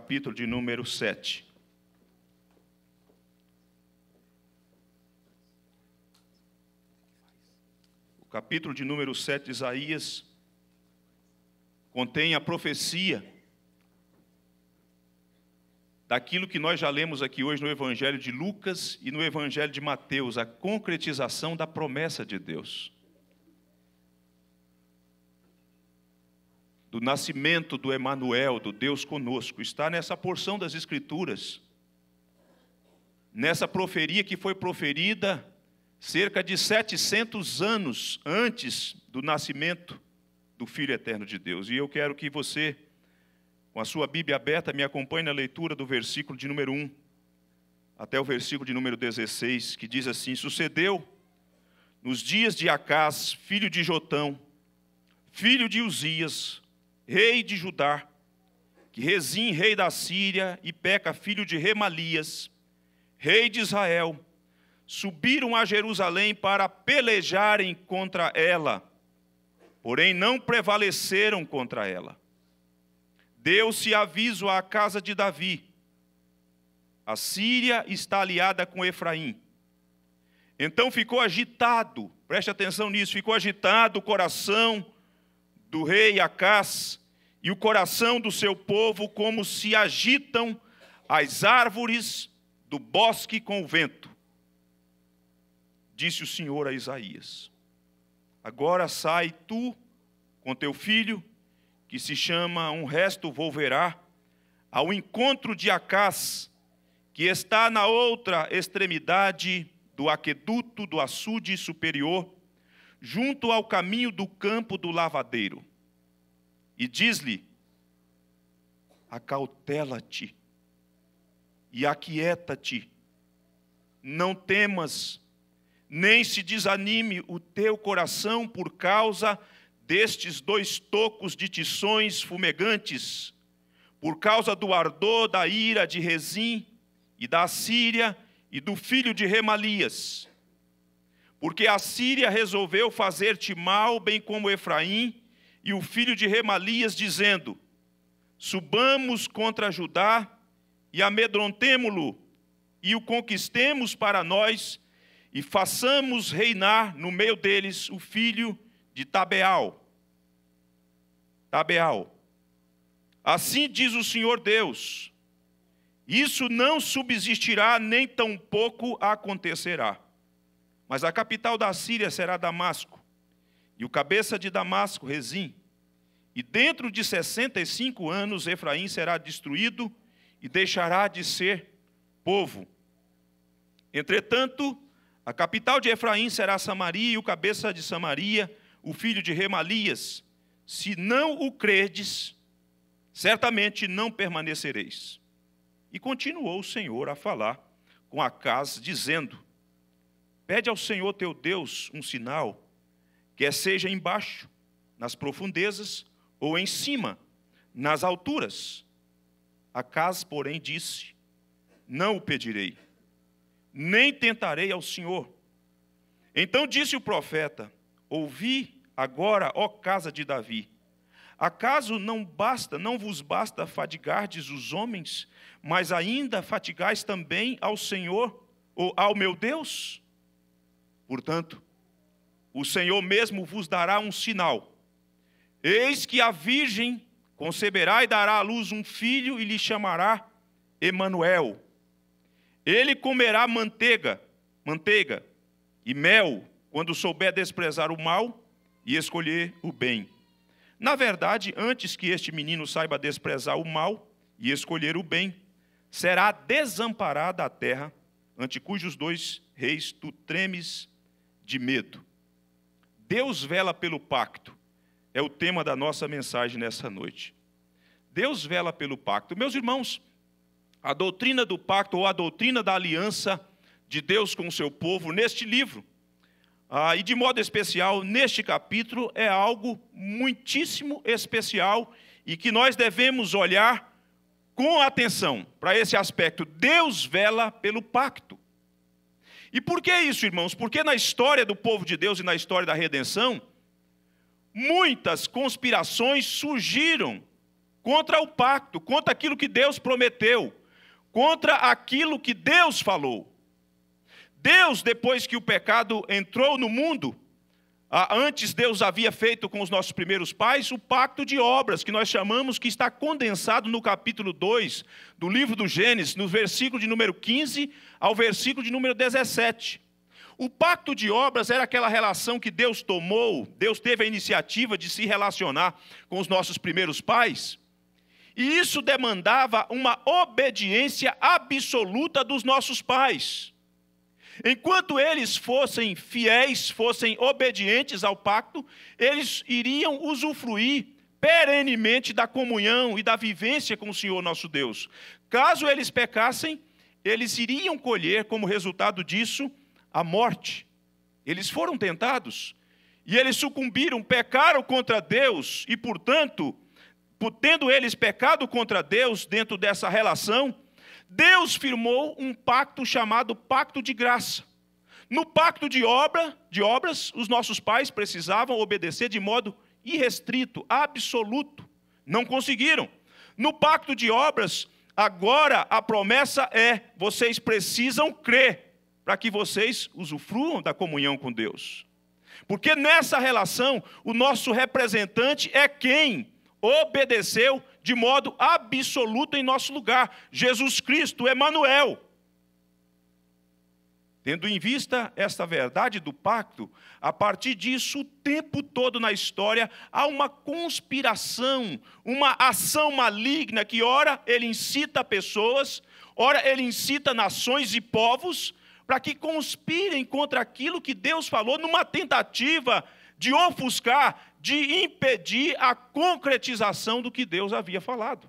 capítulo de número 7. O capítulo de número 7 de Isaías contém a profecia daquilo que nós já lemos aqui hoje no Evangelho de Lucas e no Evangelho de Mateus, a concretização da promessa de Deus. do nascimento do Emanuel, do Deus conosco, está nessa porção das Escrituras, nessa proferia que foi proferida cerca de 700 anos antes do nascimento do Filho Eterno de Deus. E eu quero que você, com a sua Bíblia aberta, me acompanhe na leitura do versículo de número 1 até o versículo de número 16, que diz assim: Sucedeu nos dias de Acás, filho de Jotão, filho de Uzias, rei de Judá, que Rezim, rei da Síria, e Peca, filho de Remalias, rei de Israel, subiram a Jerusalém para pelejarem contra ela, porém não prevaleceram contra ela. Deu-se aviso à casa de Davi. A Síria está aliada com Efraim. Então ficou agitado, preste atenção nisso, ficou agitado o coração do rei Acás e o coração do seu povo, como se agitam as árvores do bosque com o vento. Disse o Senhor a Isaías: Agora sai tu com teu filho, que se chama Um Resto Volverá, ao encontro de Acás, que está na outra extremidade do aqueduto do açude superior junto ao caminho do campo do lavadeiro. E diz-lhe: Acautela-te e aquieta-te. Não temas, nem se desanime o teu coração por causa destes dois tocos de tições fumegantes, por causa do ardor da ira de Rezim e da Síria e do filho de Remalias porque a Síria resolveu fazer-te mal, bem como Efraim e o filho de Remalias, dizendo: Subamos contra Judá e amedrontemo-lo e o conquistemos para nós e façamos reinar no meio deles o filho de Tabeal. Tabeal. Assim diz o Senhor Deus: Isso não subsistirá, nem tampouco acontecerá. Mas a capital da Síria será Damasco, e o cabeça de Damasco, Rezim. E dentro de 65 anos, Efraim será destruído e deixará de ser povo. Entretanto, a capital de Efraim será Samaria, e o cabeça de Samaria, o filho de Remalias. Se não o credes, certamente não permanecereis. E continuou o Senhor a falar com Acas, dizendo: Pede ao Senhor teu Deus um sinal, quer seja embaixo, nas profundezas, ou em cima, nas alturas. Acas, porém, disse: Não o pedirei, nem tentarei ao Senhor. Então disse o profeta: Ouvi agora, ó casa de Davi. Acaso não basta, não vos basta fadigardes os homens, mas ainda fatigais também ao Senhor, ou ao meu Deus? Portanto, o Senhor mesmo vos dará um sinal. Eis que a virgem conceberá e dará à luz um filho e lhe chamará Emanuel. Ele comerá manteiga, manteiga e mel quando souber desprezar o mal e escolher o bem. Na verdade, antes que este menino saiba desprezar o mal e escolher o bem, será desamparada a terra ante cujos dois reis tu tremes de medo. Deus vela pelo pacto, é o tema da nossa mensagem nessa noite. Deus vela pelo pacto. Meus irmãos, a doutrina do pacto ou a doutrina da aliança de Deus com o seu povo neste livro, ah, e de modo especial neste capítulo, é algo muitíssimo especial e que nós devemos olhar com atenção para esse aspecto. Deus vela pelo pacto. E por que isso, irmãos? Porque na história do povo de Deus e na história da redenção, muitas conspirações surgiram contra o pacto, contra aquilo que Deus prometeu, contra aquilo que Deus falou. Deus, depois que o pecado entrou no mundo, ah, antes Deus havia feito com os nossos primeiros pais o pacto de obras, que nós chamamos, que está condensado no capítulo 2 do livro do Gênesis, no versículo de número 15 ao versículo de número 17. O pacto de obras era aquela relação que Deus tomou, Deus teve a iniciativa de se relacionar com os nossos primeiros pais, e isso demandava uma obediência absoluta dos nossos pais. Enquanto eles fossem fiéis, fossem obedientes ao pacto, eles iriam usufruir perenemente da comunhão e da vivência com o Senhor nosso Deus. Caso eles pecassem, eles iriam colher como resultado disso a morte. Eles foram tentados e eles sucumbiram, pecaram contra Deus e, portanto, tendo eles pecado contra Deus dentro dessa relação, Deus firmou um pacto chamado pacto de graça. No pacto de obra, de obras, os nossos pais precisavam obedecer de modo irrestrito, absoluto. Não conseguiram. No pacto de obras, agora a promessa é: vocês precisam crer para que vocês usufruam da comunhão com Deus. Porque nessa relação, o nosso representante é quem obedeceu de modo absoluto em nosso lugar. Jesus Cristo, Emanuel. Tendo em vista esta verdade do pacto, a partir disso, o tempo todo na história, há uma conspiração, uma ação maligna que, ora, ele incita pessoas, ora, ele incita nações e povos para que conspirem contra aquilo que Deus falou, numa tentativa de ofuscar, de impedir a concretização do que Deus havia falado.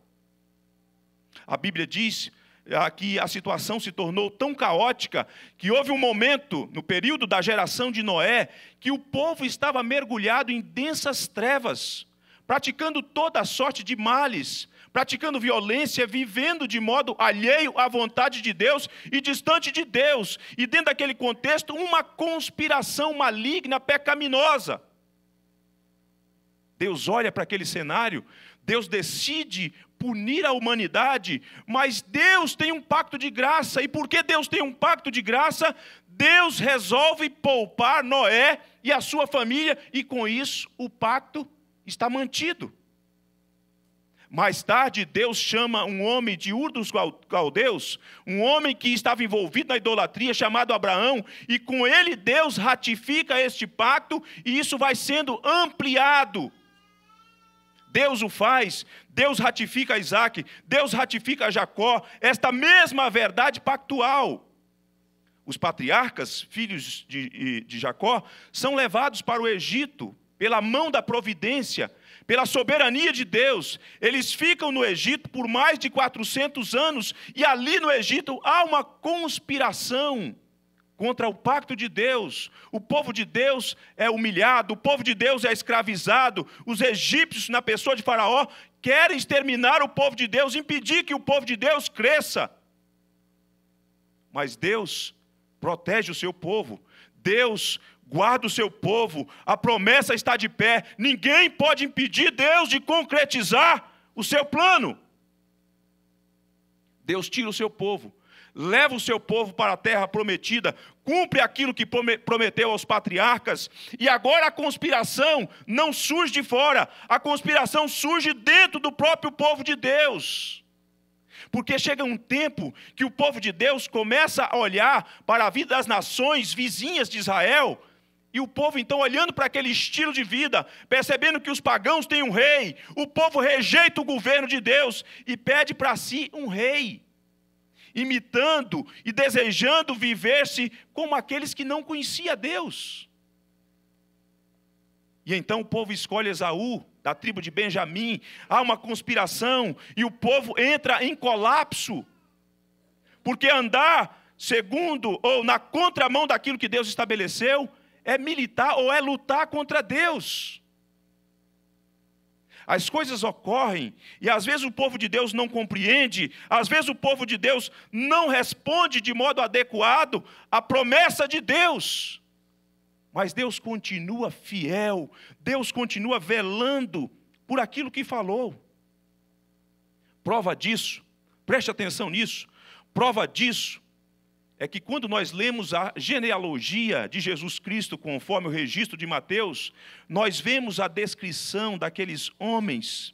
A Bíblia diz ah, que a situação se tornou tão caótica que houve um momento, no período da geração de Noé, que o povo estava mergulhado em densas trevas, praticando toda a sorte de males, praticando violência, vivendo de modo alheio à vontade de Deus e distante de Deus, e dentro daquele contexto, uma conspiração maligna, pecaminosa. Deus olha para aquele cenário, Deus decide punir a humanidade, mas Deus tem um pacto de graça, e porque Deus tem um pacto de graça, Deus resolve poupar Noé e a sua família, e com isso o pacto está mantido. Mais tarde, Deus chama um homem de Ur dos Caldeus, um homem que estava envolvido na idolatria, chamado Abraão, e com ele Deus ratifica este pacto, e isso vai sendo ampliado Deus o faz, Deus ratifica Isaac, Deus ratifica Jacó, esta mesma verdade pactual. Os patriarcas, filhos de, de Jacó, são levados para o Egito pela mão da providência, pela soberania de Deus. Eles ficam no Egito por mais de 400 anos, e ali no Egito há uma conspiração contra o pacto de Deus. O povo de Deus é humilhado, o povo de Deus é escravizado. Os egípcios, na pessoa de Faraó, querem exterminar o povo de Deus, impedir que o povo de Deus cresça. Mas Deus protege o seu povo. Deus guarda o seu povo. A promessa está de pé. Ninguém pode impedir Deus de concretizar o seu plano. Deus tira o seu povo leva o seu povo para a terra prometida, cumpre aquilo que prometeu aos patriarcas, e agora a conspiração não surge de fora, a conspiração surge dentro do próprio povo de Deus. Porque chega um tempo que o povo de Deus começa a olhar para a vida das nações vizinhas de Israel, e o povo, então, olhando para aquele estilo de vida, percebendo que os pagãos têm um rei, o povo rejeita o governo de Deus e pede para si um rei imitando e desejando viver-se como aqueles que não conhecia Deus. E então o povo escolhe Esaú, da tribo de Benjamim, há uma conspiração e o povo entra em colapso. Porque andar segundo ou na contramão daquilo que Deus estabeleceu é militar ou é lutar contra Deus. As coisas ocorrem e às vezes o povo de Deus não compreende, às vezes o povo de Deus não responde de modo adequado à promessa de Deus. Mas Deus continua fiel, Deus continua velando por aquilo que falou. Prova disso, preste atenção nisso. Prova disso é que quando nós lemos a genealogia de Jesus Cristo, conforme o registro de Mateus, nós vemos a descrição daqueles homens.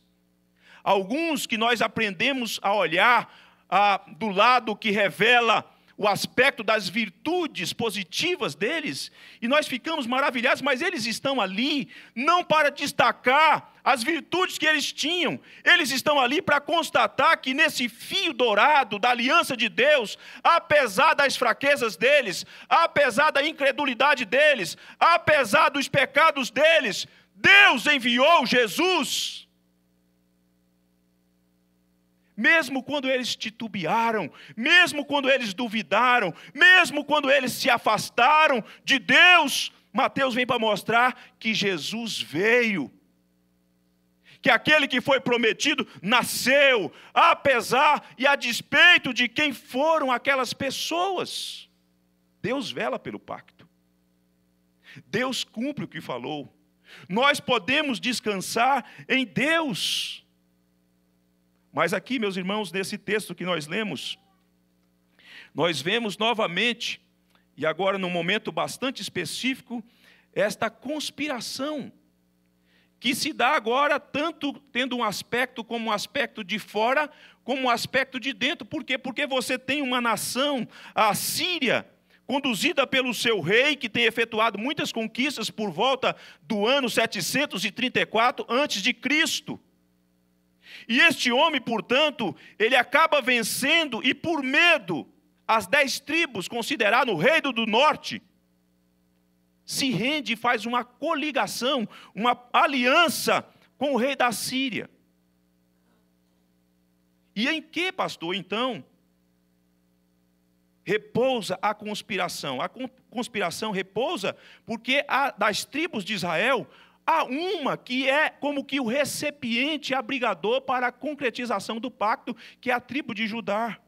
Alguns que nós aprendemos a olhar ah, do lado que revela o aspecto das virtudes positivas deles, e nós ficamos maravilhados, mas eles estão ali não para destacar as virtudes que eles tinham, eles estão ali para constatar que nesse fio dourado da aliança de Deus, apesar das fraquezas deles, apesar da incredulidade deles, apesar dos pecados deles, Deus enviou Jesus. Mesmo quando eles titubearam, mesmo quando eles duvidaram, mesmo quando eles se afastaram de Deus, Mateus vem para mostrar que Jesus veio que aquele que foi prometido nasceu, apesar e a despeito de quem foram aquelas pessoas. Deus vela pelo pacto. Deus cumpre o que falou. Nós podemos descansar em Deus. Mas aqui, meus irmãos, nesse texto que nós lemos, nós vemos novamente, e agora num momento bastante específico, esta conspiração que se dá agora tanto tendo um aspecto como um aspecto de fora, como um aspecto de dentro. Por quê? Porque você tem uma nação, a Síria, conduzida pelo seu rei, que tem efetuado muitas conquistas por volta do ano 734 antes de Cristo. E este homem, portanto, ele acaba vencendo e por medo as dez tribos, considerado o reino do norte, se rende e faz uma coligação, uma aliança com o rei da Síria. E em que, pastor, então, repousa a conspiração? A conspiração repousa porque das tribos de Israel há uma que é como que o recipiente abrigador para a concretização do pacto, que é a tribo de Judá.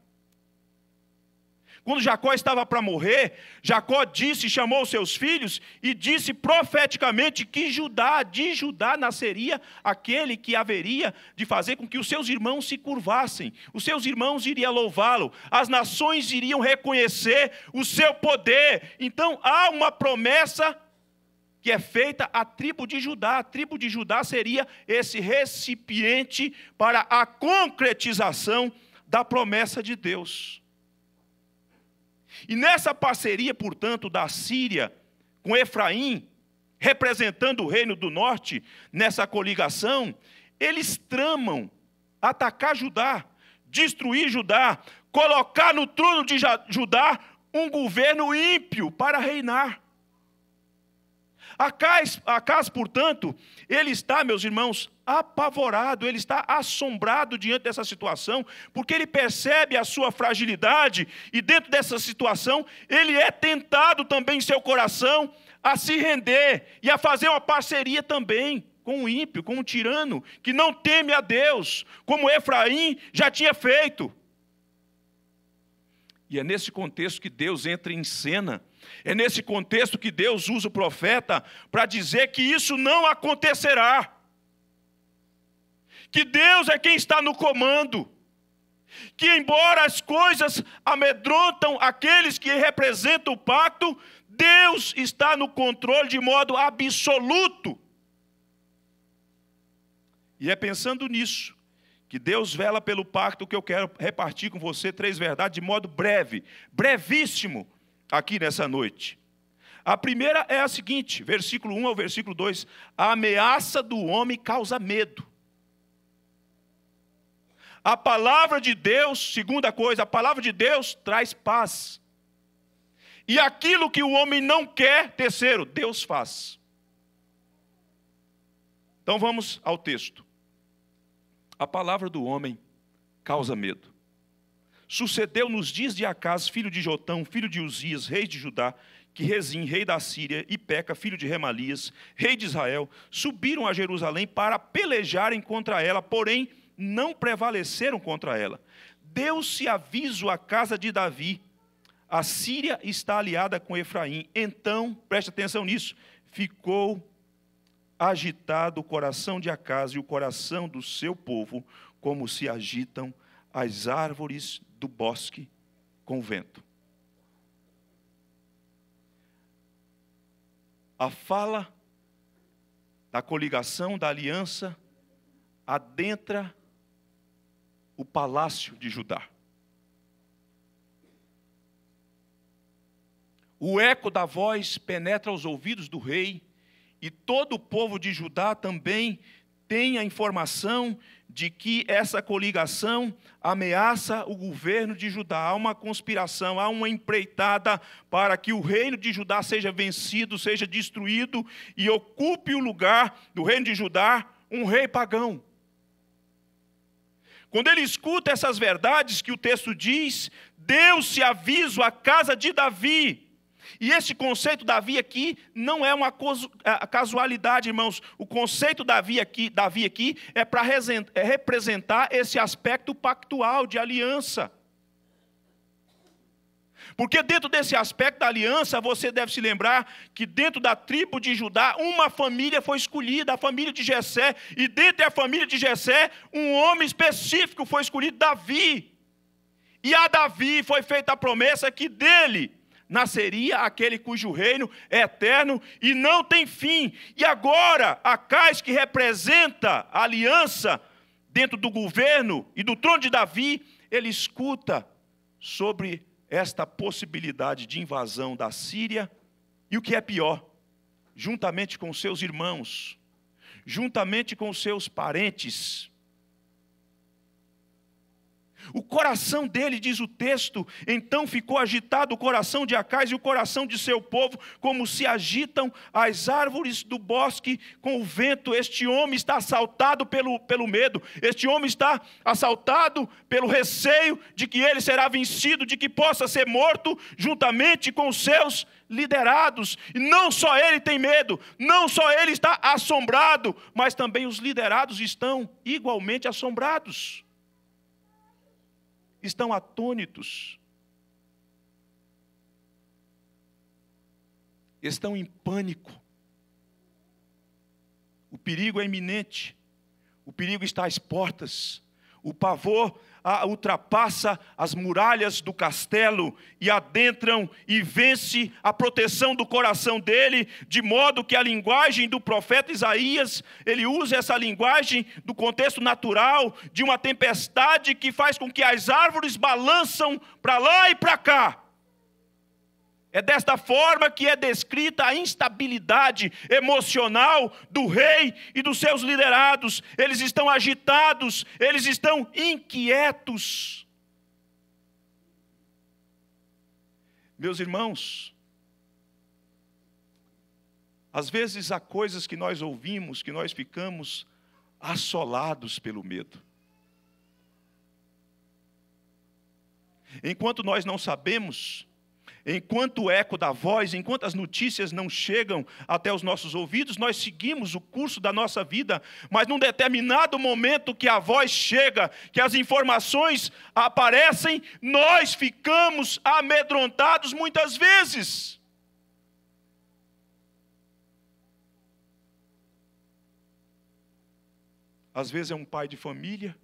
Quando Jacó estava para morrer, Jacó disse, chamou seus filhos e disse profeticamente que Judá, de Judá nasceria aquele que haveria de fazer com que os seus irmãos se curvassem, os seus irmãos iriam louvá-lo, as nações iriam reconhecer o seu poder. Então há uma promessa que é feita à tribo de Judá. A tribo de Judá seria esse recipiente para a concretização da promessa de Deus. E nessa parceria, portanto, da Síria com Efraim, representando o reino do norte, nessa coligação, eles tramam atacar Judá, destruir Judá, colocar no trono de Judá um governo ímpio para reinar. A casa, portanto, ele está, meus irmãos, apavorado, ele está assombrado diante dessa situação, porque ele percebe a sua fragilidade e dentro dessa situação ele é tentado também em seu coração a se render e a fazer uma parceria também com o ímpio, com o tirano que não teme a Deus, como Efraim já tinha feito. E é nesse contexto que Deus entra em cena. É nesse contexto que Deus usa o profeta para dizer que isso não acontecerá que Deus é quem está no comando. Que, embora as coisas amedrontam aqueles que representam o pacto, Deus está no controle de modo absoluto. E é pensando nisso que Deus vela pelo pacto que eu quero repartir com você três verdades de modo breve, brevíssimo, aqui nessa noite. A primeira é a seguinte, versículo 1 ao versículo 2: a ameaça do homem causa medo. A palavra de Deus, segunda coisa, a palavra de Deus traz paz. E aquilo que o homem não quer, terceiro, Deus faz. Então vamos ao texto. A palavra do homem causa medo. Sucedeu nos dias de Acaz, filho de Jotão, filho de Uzias, rei de Judá, que Rezim, rei da Síria, e Peca, filho de Remalias, rei de Israel, subiram a Jerusalém para pelejarem contra ela, porém não prevaleceram contra ela. Deu-se aviso à casa de Davi. A Síria está aliada com Efraim. Então, preste atenção nisso. Ficou agitado o coração de Acas e o coração do seu povo, como se agitam as árvores do bosque com o vento. A fala da coligação, da aliança, adentra o palácio de Judá. O eco da voz penetra aos ouvidos do rei, e todo o povo de Judá também tem a informação de que essa coligação ameaça o governo de Judá. Há uma conspiração, há uma empreitada para que o reino de Judá seja vencido, seja destruído e ocupe o lugar do reino de Judá um rei pagão. Quando ele escuta essas verdades que o texto diz, deu-se aviso à casa de Davi. E esse conceito Davi aqui não é uma é, casualidade, irmãos. O conceito Davi aqui, Davi aqui é para é representar esse aspecto pactual de aliança. Porque dentro desse aspecto da aliança, você deve se lembrar que dentro da tribo de Judá, uma família foi escolhida, a família de Jessé, e dentro da família de Jessé, um homem específico foi escolhido, Davi. E a Davi foi feita a promessa que dele nasceria aquele cujo reino é eterno e não tem fim. E agora, a Acais, que representa a aliança dentro do governo e do trono de Davi, ele escuta sobre esta possibilidade de invasão da Síria e o que é pior, juntamente com seus irmãos, juntamente com seus parentes, o coração dele, diz o texto, então ficou agitado o coração de Acais e o coração de seu povo, como se agitam as árvores do bosque com o vento. Este homem está assaltado pelo, pelo medo, este homem está assaltado pelo receio de que ele será vencido, de que possa ser morto juntamente com os seus liderados. E não só ele tem medo, não só ele está assombrado, mas também os liderados estão igualmente assombrados estão atônitos, estão em pânico. O perigo é iminente, o perigo está às portas, o pavor ultrapassa as muralhas do castelo e adentram e vence a proteção do coração dele, de modo que a linguagem do profeta Isaías, ele usa essa linguagem do contexto natural de uma tempestade que faz com que as árvores balançam para lá e para cá. É desta forma que é descrita a instabilidade emocional do rei e dos seus liderados. Eles estão agitados, eles estão inquietos. Meus irmãos, às vezes há coisas que nós ouvimos que nós ficamos assolados pelo medo. Enquanto nós não sabemos, Enquanto o eco da voz, enquanto as notícias não chegam até os nossos ouvidos, nós seguimos o curso da nossa vida, mas num determinado momento que a voz chega, que as informações aparecem, nós ficamos amedrontados muitas vezes. Às vezes é um pai de família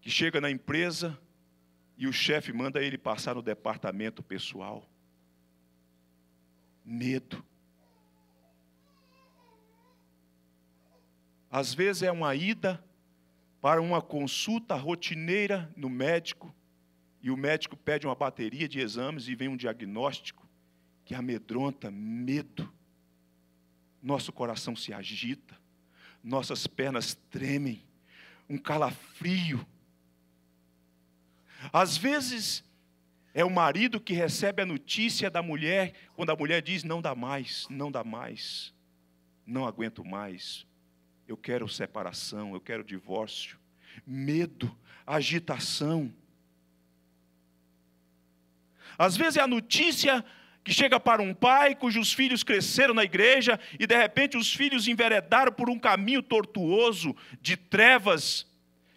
que chega na empresa e o chefe manda ele passar no departamento pessoal. Medo. Às vezes é uma ida para uma consulta rotineira no médico, e o médico pede uma bateria de exames e vem um diagnóstico que amedronta, medo. Nosso coração se agita, nossas pernas tremem, um calafrio às vezes é o marido que recebe a notícia da mulher, quando a mulher diz: Não dá mais, não dá mais, não aguento mais, eu quero separação, eu quero divórcio. Medo, agitação. Às vezes é a notícia que chega para um pai cujos filhos cresceram na igreja e de repente os filhos enveredaram por um caminho tortuoso de trevas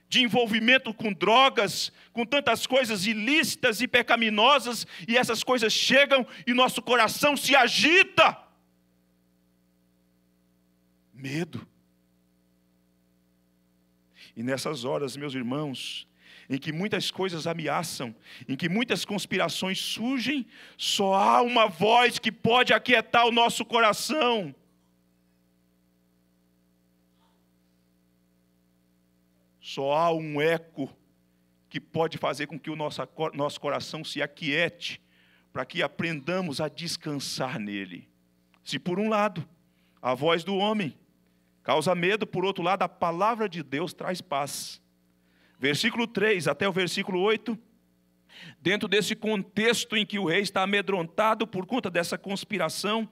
de envolvimento com drogas, com tantas coisas ilícitas e pecaminosas, e essas coisas chegam e nosso coração se agita. Medo. E nessas horas, meus irmãos, em que muitas coisas ameaçam, em que muitas conspirações surgem, só há uma voz que pode aquietar o nosso coração, Só há um eco que pode fazer com que o nosso, nosso coração se aquiete, para que aprendamos a descansar nele. Se por um lado, a voz do homem causa medo, por outro lado, a palavra de Deus traz paz. Versículo 3 até o versículo 8. Dentro desse contexto em que o rei está amedrontado por conta dessa conspiração,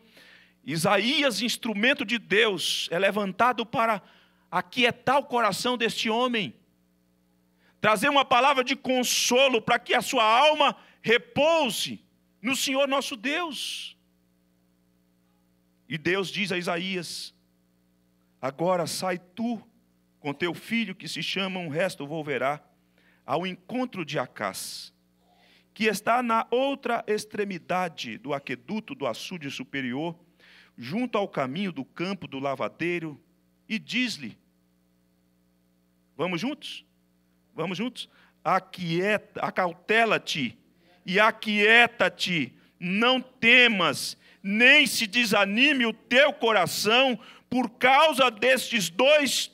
Isaías, instrumento de Deus, é levantado para aquietar é o coração deste homem, trazer uma palavra de consolo para que a sua alma repouse no Senhor nosso Deus. E Deus diz a Isaías: Agora sai tu com teu filho que se chama um resto volverá ao encontro de Acás, que está na outra extremidade do aqueduto do açude superior, junto ao caminho do campo do lavadeiro e diz-lhe: Vamos juntos? Vamos juntos? Aquieta, acautela-te e aquieta-te, não temas, nem se desanime o teu coração por causa destes dois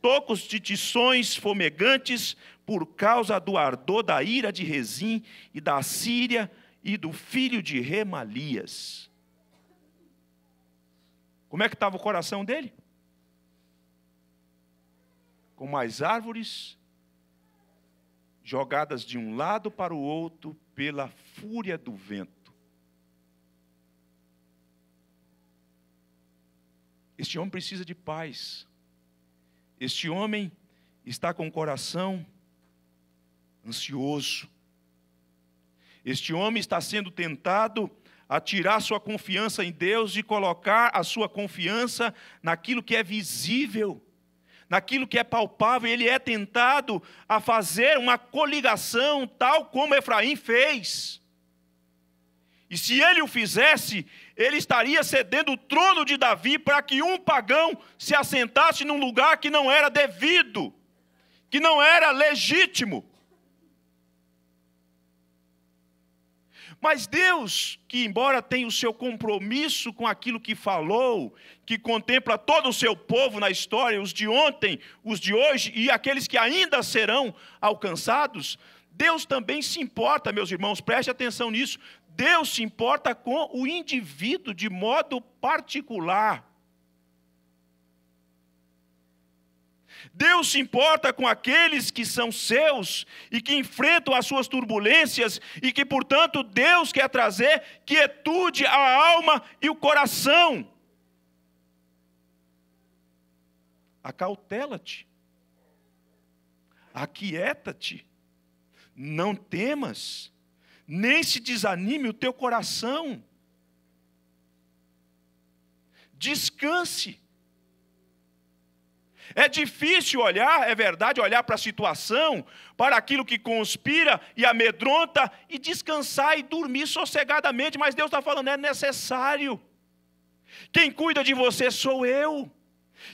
tocos de tições fomegantes, por causa do ardor da ira de Rezim e da Síria e do filho de Remalias. Como é que estava o coração dele? com mais árvores jogadas de um lado para o outro pela fúria do vento. Este homem precisa de paz. Este homem está com o coração ansioso. Este homem está sendo tentado a tirar sua confiança em Deus e colocar a sua confiança naquilo que é visível naquilo que é palpável, ele é tentado a fazer uma coligação, tal como Efraim fez. E se ele o fizesse, ele estaria cedendo o trono de Davi para que um pagão se assentasse num lugar que não era devido, que não era legítimo. Mas Deus, que embora tenha o seu compromisso com aquilo que falou, que contempla todo o seu povo na história, os de ontem, os de hoje e aqueles que ainda serão alcançados, Deus também se importa, meus irmãos, preste atenção nisso. Deus se importa com o indivíduo de modo particular. Deus se importa com aqueles que são seus e que enfrentam as suas turbulências e que, portanto, Deus quer trazer quietude à alma e o coração. Acautela-te, aquieta-te, não temas, nem se desanime o teu coração. Descanse é difícil olhar, é verdade, olhar para a situação, para aquilo que conspira e amedronta e descansar e dormir sossegadamente, mas Deus está falando, é necessário. Quem cuida de você sou eu.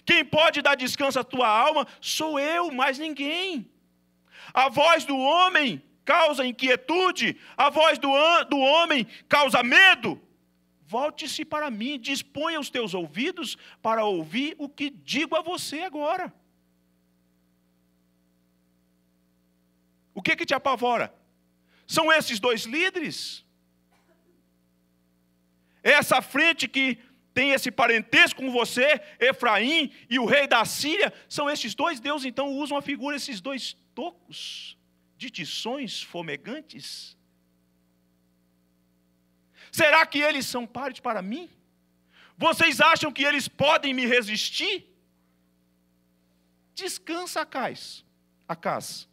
Quem pode dar descanso à tua alma sou eu, mais ninguém. A voz do homem causa inquietude, a voz do, do homem causa medo, Volte-se para mim, disponha os teus ouvidos para ouvir o que digo a você agora. O que que te apavora? São esses dois líderes? É essa frente que tem esse parentesco com você, Efraim e o rei da Síria, são esses dois deuses, então usam a figura, esses dois tocos de tições fomegantes, Será que eles são parte para mim? Vocês acham que eles podem me resistir? Descansa, Acas. Acas.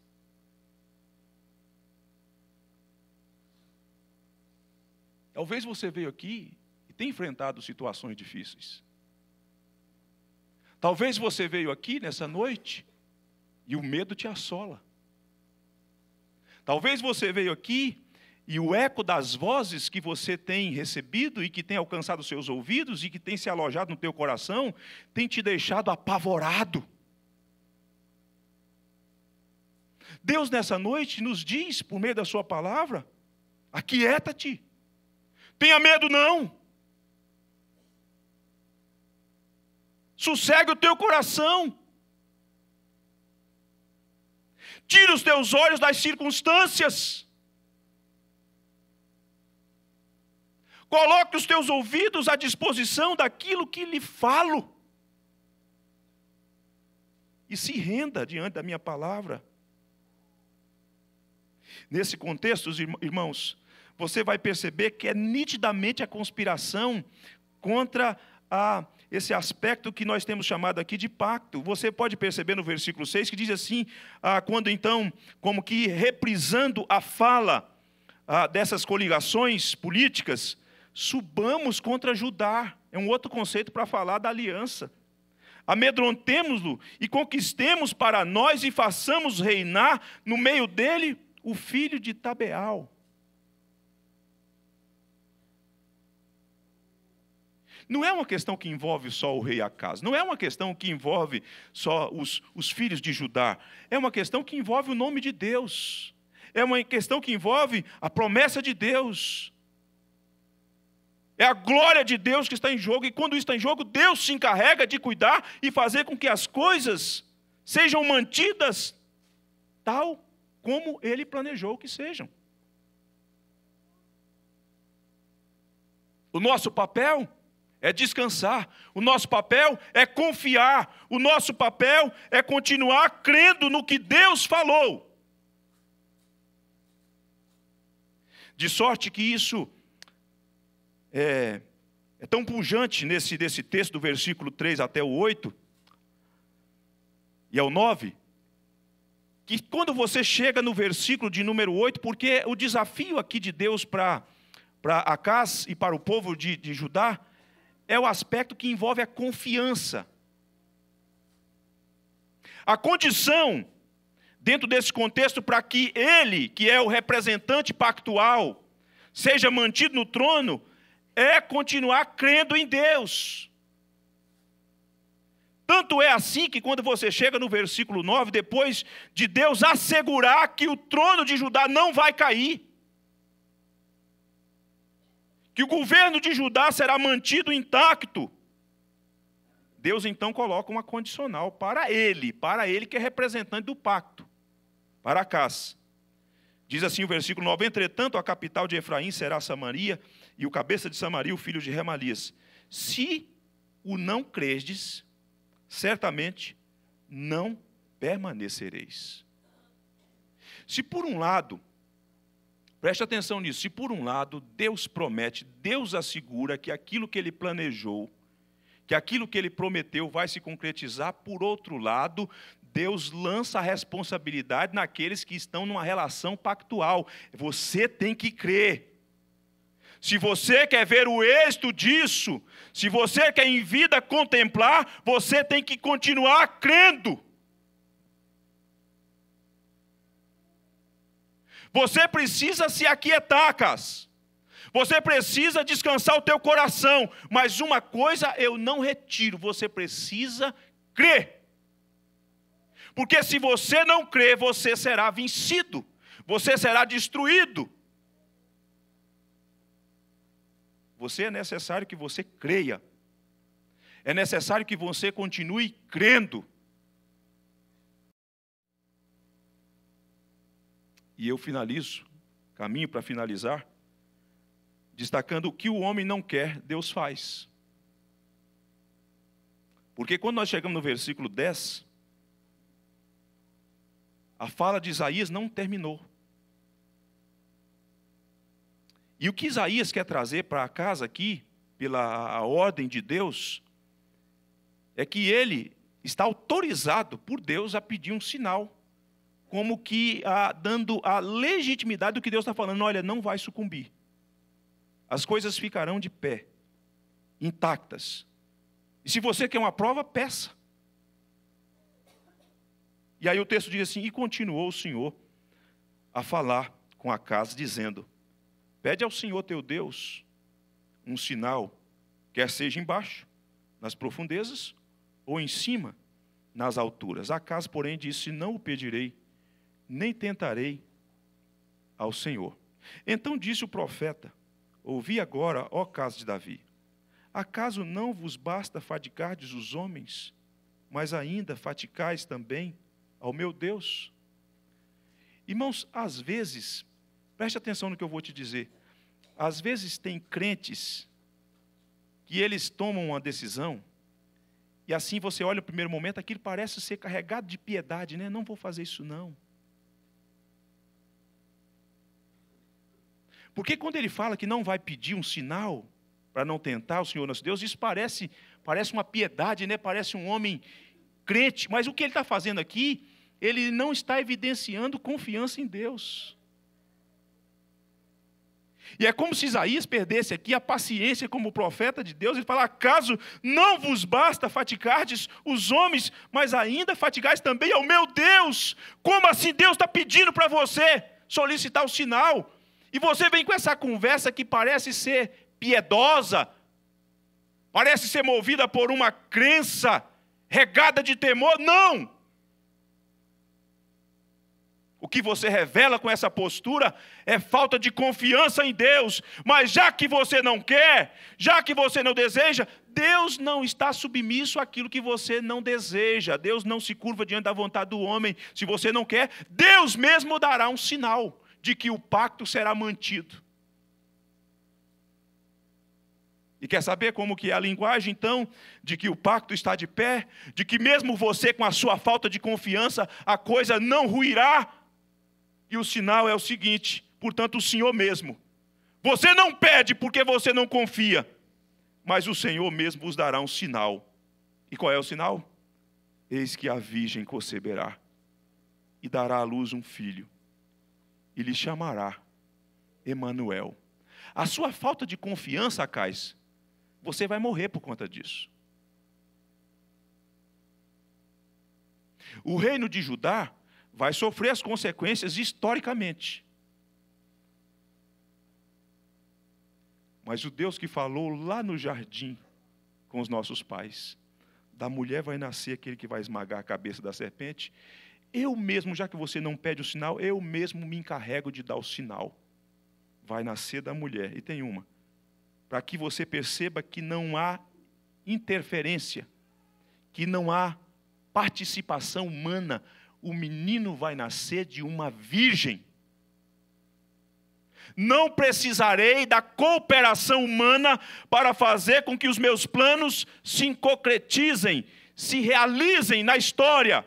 Talvez você veio aqui e tenha enfrentado situações difíceis. Talvez você veio aqui nessa noite e o medo te assola. Talvez você veio aqui e o eco das vozes que você tem recebido e que tem alcançado os seus ouvidos e que tem se alojado no teu coração tem te deixado apavorado. Deus nessa noite nos diz por meio da sua palavra: aquieta-te. Tenha medo não. Sossegue o teu coração. Tira os teus olhos das circunstâncias. Coloque os teus ouvidos à disposição daquilo que lhe falo. E se renda diante da minha palavra. Nesse contexto, irmãos, você vai perceber que é nitidamente a conspiração contra a esse aspecto que nós temos chamado aqui de pacto. Você pode perceber no versículo 6 que diz assim: ah, quando então, como que reprisando a fala ah, dessas coligações políticas, subamos contra Judá. É um outro conceito para falar da aliança. Amedrontemos-lo e conquistemos para nós e façamos reinar no meio dele o filho de Tabeal. Não é uma questão que envolve só o rei Acas, não é uma questão que envolve só os, os filhos de Judá, é uma questão que envolve o nome de Deus, é uma questão que envolve a promessa de Deus, é a glória de Deus que está em jogo, e quando está em jogo, Deus se encarrega de cuidar e fazer com que as coisas sejam mantidas tal como ele planejou que sejam. O nosso papel é descansar, o nosso papel é confiar, o nosso papel é continuar crendo no que Deus falou. De sorte que isso é, é tão pujante nesse, nesse texto, do versículo 3 até o 8 e ao 9, que quando você chega no versículo de número 8, porque o desafio aqui de Deus para Acás e para o povo de, de Judá é o aspecto que envolve a confiança. A condição, dentro desse contexto, para que ele, que é o representante pactual, seja mantido no trono, é continuar crendo em Deus. Tanto é assim que quando você chega no versículo 9, depois de Deus assegurar que o trono de Judá não vai cair, que o governo de Judá será mantido intacto, Deus então coloca uma condicional para ele, para ele que é representante do pacto, para Acas. Diz assim o versículo 9: Entretanto, a capital de Efraim será Samaria, e o cabeça de Samaria, o filho de Remalias. Se o não credes certamente não permanecereis. Se por um lado, preste atenção nisso, se por um lado Deus promete, Deus assegura que aquilo que ele planejou, que aquilo que ele prometeu vai se concretizar, por outro lado, Deus lança a responsabilidade naqueles que estão numa relação pactual. Você tem que crer. Se você quer ver o êxito disso, se você quer em vida contemplar, você tem que continuar crendo. Você precisa se aquietar, Cas. Você precisa descansar o teu coração, mas uma coisa eu não retiro, você precisa crer. Porque se você não crer, você será vencido, você será destruído. Você é necessário que você creia. É necessário que você continue crendo. E eu finalizo, caminho para finalizar, destacando o que o homem não quer, Deus faz. Porque quando nós chegamos no versículo 10, a fala de Isaías não terminou. E o que Isaías quer trazer para casa aqui, pela ordem de Deus, é que ele está autorizado por Deus a pedir um sinal, como que a, dando a legitimidade do que Deus está falando: olha, não vai sucumbir. As coisas ficarão de pé, intactas. E se você quer uma prova, peça. E aí o texto diz assim: E continuou o Senhor a falar com a casa, dizendo: Pede ao Senhor teu Deus um sinal, quer seja embaixo, nas profundezas, ou em cima, nas alturas. A casa, porém, disse: Não o pedirei, nem tentarei ao Senhor. Então disse o profeta: Ouvi agora, ó casa de Davi. Acaso não vos basta fatigardes os homens, mas ainda faticais também ao meu Deus. Irmãos, às vezes, preste atenção no que eu vou te dizer. Às vezes tem crentes que eles tomam uma decisão e assim você olha o primeiro momento, aquilo parece ser carregado de piedade, né? Não vou fazer isso não. Porque quando ele fala que não vai pedir um sinal para não tentar o Senhor nosso Deus, isso parece parece uma piedade, né? Parece um homem crente, mas o que ele está fazendo aqui ele não está evidenciando confiança em Deus. E é como se Isaías perdesse aqui a paciência como profeta de Deus e falar: acaso não vos basta fatigardes os homens, mas ainda fatigais também ao meu Deus? Como assim Deus está pedindo para você solicitar o sinal? E você vem com essa conversa que parece ser piedosa, parece ser movida por uma crença regada de temor? Não! que você revela com essa postura é falta de confiança em Deus. Mas já que você não quer, já que você não deseja, Deus não está submisso àquilo que você não deseja. Deus não se curva diante da vontade do homem. Se você não quer, Deus mesmo dará um sinal de que o pacto será mantido. E quer saber como que é a linguagem, então, de que o pacto está de pé, de que mesmo você, com a sua falta de confiança, a coisa não ruirá e o sinal é o seguinte: portanto, o Senhor mesmo. Você não pede porque você não confia, mas o Senhor mesmo vos dará um sinal. E qual é o sinal? Eis que a virgem conceberá e dará à luz um filho, e lhe chamará Emanuel. A sua falta de confiança, Cais, você vai morrer por conta disso. O reino de Judá vai sofrer as consequências historicamente. Mas o Deus que falou lá no jardim com os nossos pais, da mulher vai nascer aquele que vai esmagar a cabeça da serpente, eu mesmo, já que você não pede o sinal, eu mesmo me encarrego de dar o sinal. Vai nascer da mulher, e tem uma, para que você perceba que não há interferência, que não há participação humana o menino vai nascer de uma virgem. Não precisarei da cooperação humana para fazer com que os meus planos se concretizem, se realizem na história.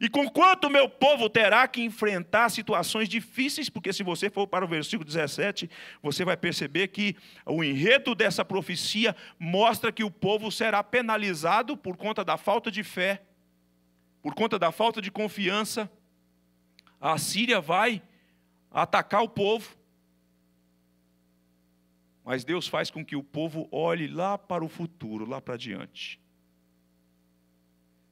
E com quanto meu povo terá que enfrentar situações difíceis, porque se você for para o versículo 17, você vai perceber que o enredo dessa profecia mostra que o povo será penalizado por conta da falta de fé, por conta da falta de confiança. A Síria vai atacar o povo. Mas Deus faz com que o povo olhe lá para o futuro, lá para diante.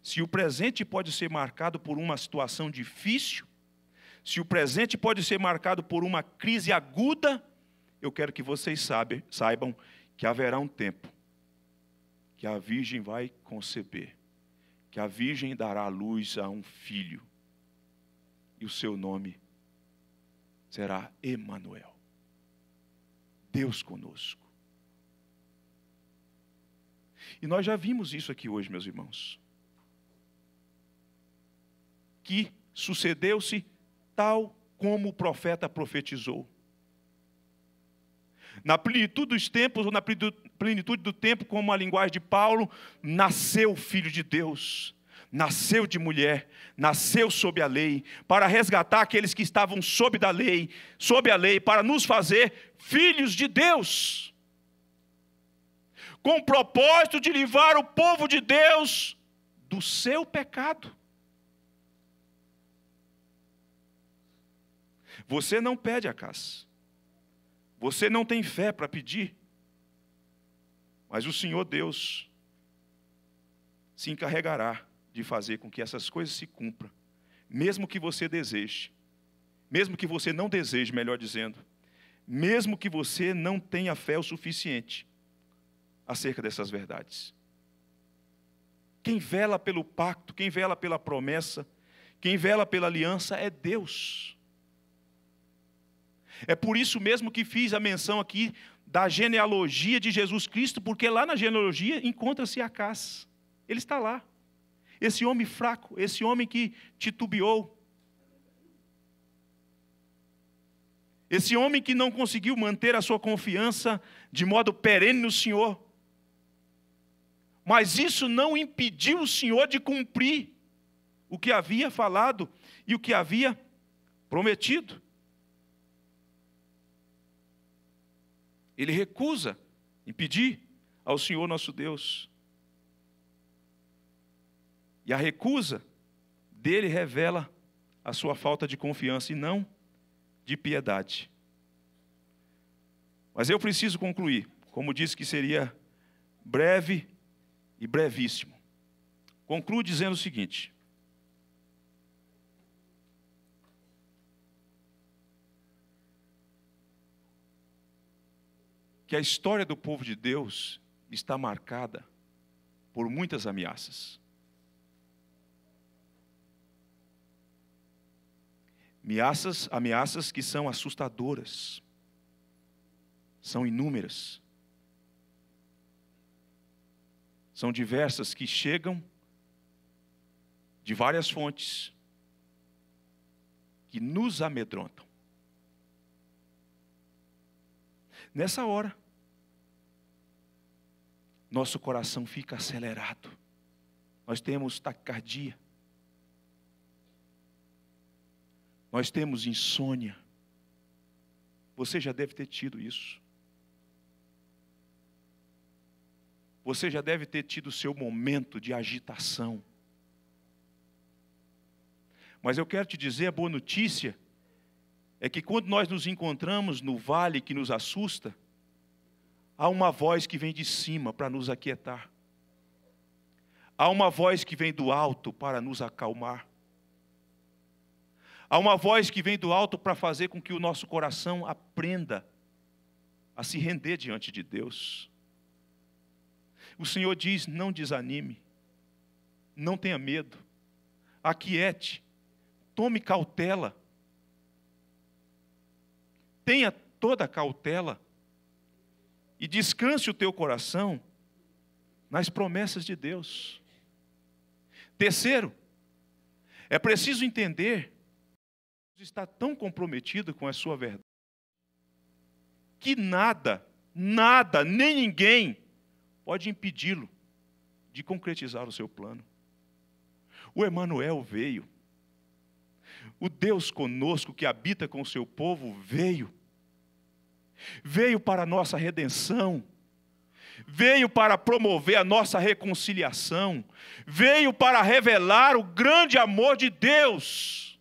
Se o presente pode ser marcado por uma situação difícil, se o presente pode ser marcado por uma crise aguda, eu quero que vocês saibam, saibam que haverá um tempo que a Virgem vai conceber, que a Virgem dará luz a um filho, e o seu nome será Emanuel. Deus conosco. E nós já vimos isso aqui hoje, meus irmãos que sucedeu-se tal como o profeta profetizou. Na plenitude dos tempos, ou na plenitude do tempo, como a linguagem de Paulo, nasceu o Filho de Deus, nasceu de mulher, nasceu sob a lei, para resgatar aqueles que estavam sob da lei, sob a lei, para nos fazer filhos de Deus. Com o propósito de livrar o povo de Deus do seu pecado. Você não pede a casa. Você não tem fé para pedir. Mas o Senhor Deus se encarregará de fazer com que essas coisas se cumpram, mesmo que você deseje, mesmo que você não deseje, melhor dizendo, mesmo que você não tenha fé o suficiente acerca dessas verdades. Quem vela pelo pacto, quem vela pela promessa, quem vela pela aliança é Deus. É por isso mesmo que fiz a menção aqui da genealogia de Jesus Cristo, porque lá na genealogia encontra-se Acas. Ele está lá. Esse homem fraco, esse homem que titubeou, esse homem que não conseguiu manter a sua confiança de modo perene no Senhor. Mas isso não impediu o Senhor de cumprir o que havia falado e o que havia prometido. Ele recusa impedir ao Senhor nosso Deus. E a recusa dele revela a sua falta de confiança e não de piedade. Mas eu preciso concluir, como disse que seria breve e brevíssimo. Concluo dizendo o seguinte: que a história do povo de Deus está marcada por muitas ameaças. Ameaças, ameaças que são assustadoras. São inúmeras. São diversas que chegam de várias fontes que nos amedrontam. Nessa hora, nosso coração fica acelerado, nós temos taquicardia, nós temos insônia. Você já deve ter tido isso. Você já deve ter tido o seu momento de agitação. Mas eu quero te dizer a boa notícia é que quando nós nos encontramos no vale que nos assusta, Há uma voz que vem de cima para nos aquietar. Há uma voz que vem do alto para nos acalmar. Há uma voz que vem do alto para fazer com que o nosso coração aprenda a se render diante de Deus. O Senhor diz: não desanime, não tenha medo, aquiete, tome cautela, tenha toda a cautela e descanse o teu coração nas promessas de Deus. Terceiro, é preciso entender que Deus está tão comprometido com a sua verdade que nada, nada, nem ninguém pode impedi-lo de concretizar o seu plano. O Emanuel veio. O Deus conosco que habita com o seu povo veio veio para a nossa redenção, veio para promover a nossa reconciliação, veio para revelar o grande amor de Deus.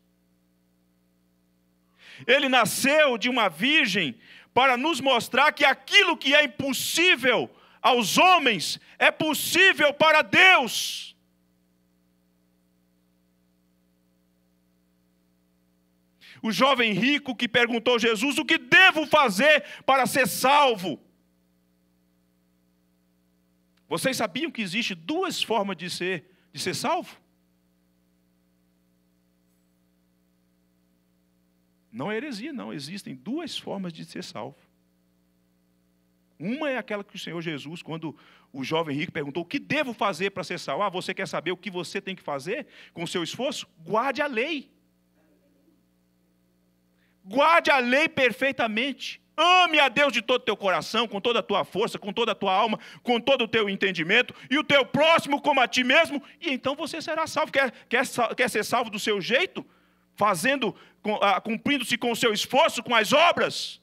Ele nasceu de uma virgem para nos mostrar que aquilo que é impossível aos homens é possível para Deus. o jovem rico que perguntou a Jesus: O que devo fazer para ser salvo? Vocês sabiam que existe duas formas de ser, de ser salvo? Não é heresia, não. Existem duas formas de ser salvo. Uma é aquela que o Senhor Jesus, quando o jovem rico perguntou: O que devo fazer para ser salvo? Ah, você quer saber o que você tem que fazer com o seu esforço? Guarde a lei guarde a lei perfeitamente. Ame a Deus de todo o teu coração, com toda a tua força, com toda a tua alma, com todo o teu entendimento, e o teu próximo como a ti mesmo, e então você será salvo. Quer, quer, quer ser salvo do seu jeito? Fazendo, ah, cumprindo-se com o seu esforço, com as obras?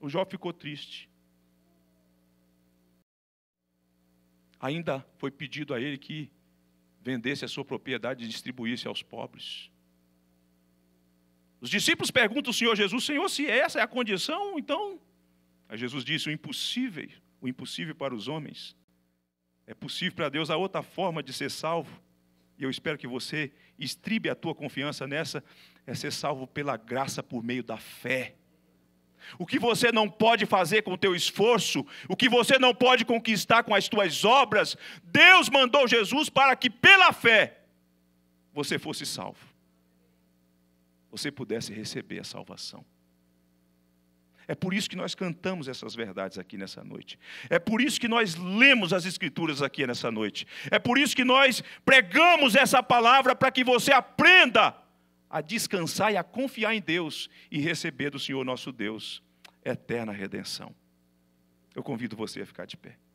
O Jó ficou triste. Ainda foi pedido a ele que vendesse a sua propriedade e distribuísse aos pobres. Os discípulos perguntam ao Senhor Jesus: Senhor, se essa é a condição, então. Aí Jesus disse: O impossível, o impossível para os homens. É possível para Deus a outra forma de ser salvo. E eu espero que você estribe a tua confiança nessa, é ser salvo pela graça por meio da fé. O que você não pode fazer com o teu esforço, o que você não pode conquistar com as tuas obras, Deus mandou Jesus para que pela fé você fosse salvo você pudesse receber a salvação. É por isso que nós cantamos essas verdades aqui nessa noite. É por isso que nós lemos as Escrituras aqui nessa noite. É por isso que nós pregamos essa palavra para que você aprenda a descansar e a confiar em Deus e receber do Senhor nosso Deus eterna redenção. Eu convido você a ficar de pé.